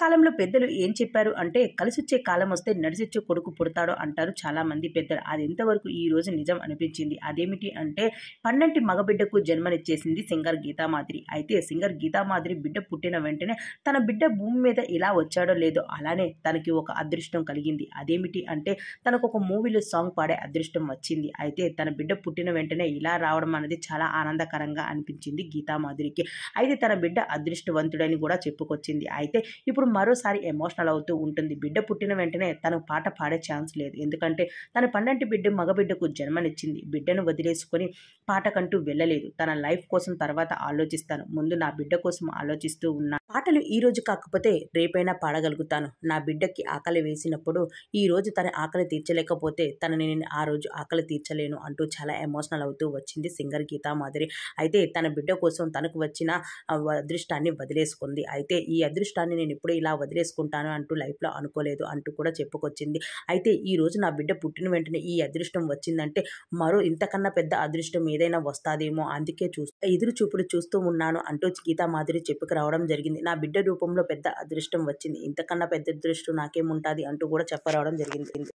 కాలంలో పెద్దలు ఏం చెప్పారు అంటే కలిసొచ్చే కాలం వస్తే నడిచొచ్చే కొడుకు పుడతాడు అంటారు చాలామంది పెద్దలు అది ఎంతవరకు ఈ రోజు నిజం అనిపించింది అదేమిటి అంటే పన్నెంటి మగబిడ్డకు జన్మనిచ్చేసింది సింగర్ గీతామాదిరి అయితే సింగర్ గీతామాదిరి బిడ్డ పుట్టిన వెంటనే తన బిడ్డ భూమి మీద ఇలా వచ్చాడో లేదో అలానే తనకి ఒక అదృష్టం కలిగింది అదేమిటి అంటే తనకు ఒక మూవీలో సాంగ్ పాడే అదృష్టం వచ్చింది అయితే తన బిడ్డ పుట్టిన వెంటనే ఇలా రావడం అనేది చాలా ఆనందకరంగా అనిపించింది గీతామాధురికి అయితే తన బిడ్డ అదృష్టవంతుడని కూడా చెప్పుకొచ్చింది అయితే ఇప్పుడు ఇప్పుడు మరోసారి ఎమోషనల్ అవుతూ ఉంటుంది బిడ్డ పుట్టిన వెంటనే తను పాట పాడే ఛాన్స్ లేదు ఎందుకంటే తన పన్నంటి బిడ్డ మగబిడ్డకు జన్మనిచ్చింది బిడ్డను వదిలేసుకొని పాటకంటూ వెళ్ళలేదు తన లైఫ్ కోసం తర్వాత ఆలోచిస్తాను ముందు నా బిడ్డ కోసం ఆలోచిస్తూ ఉన్నా పాటలు ఈ రోజు కాకపోతే రేపైనా పాడగలుగుతాను నా బిడ్డకి ఆకలి వేసినప్పుడు ఈ రోజు తన ఆకలి తీర్చలేకపోతే తనని నేను ఆ రోజు ఆకలి తీర్చలేను అంటూ చాలా ఎమోషనల్ అవుతూ వచ్చింది సింగర్ గీతా మాదిరి అయితే తన బిడ్డ కోసం తనకు వచ్చిన అదృష్టాన్ని వదిలేసుకుంది అయితే ఈ అదృష్టాన్ని నేను ఇప్పుడు ఎప్పుడు ఇలా వదిలేసుకుంటాను అంటూ లైఫ్లో అనుకోలేదు అంటూ కూడా చెప్పుకొచ్చింది అయితే ఈ రోజు నా బిడ్డ పుట్టిన వెంటనే ఈ అదృష్టం వచ్చిందంటే మరో ఇంతకన్నా పెద్ద అదృష్టం ఏదైనా వస్తాదేమో అందుకే చూ ఎదురు చూపులు చూస్తూ ఉన్నాను అంటూ గీతా మాధురి చెప్పుకు రావడం జరిగింది నా బిడ్డ రూపంలో పెద్ద అదృష్టం వచ్చింది ఇంతకన్నా పెద్ద అదృష్టం నాకేముంటుంది అంటూ కూడా చెప్పరావడం జరిగింది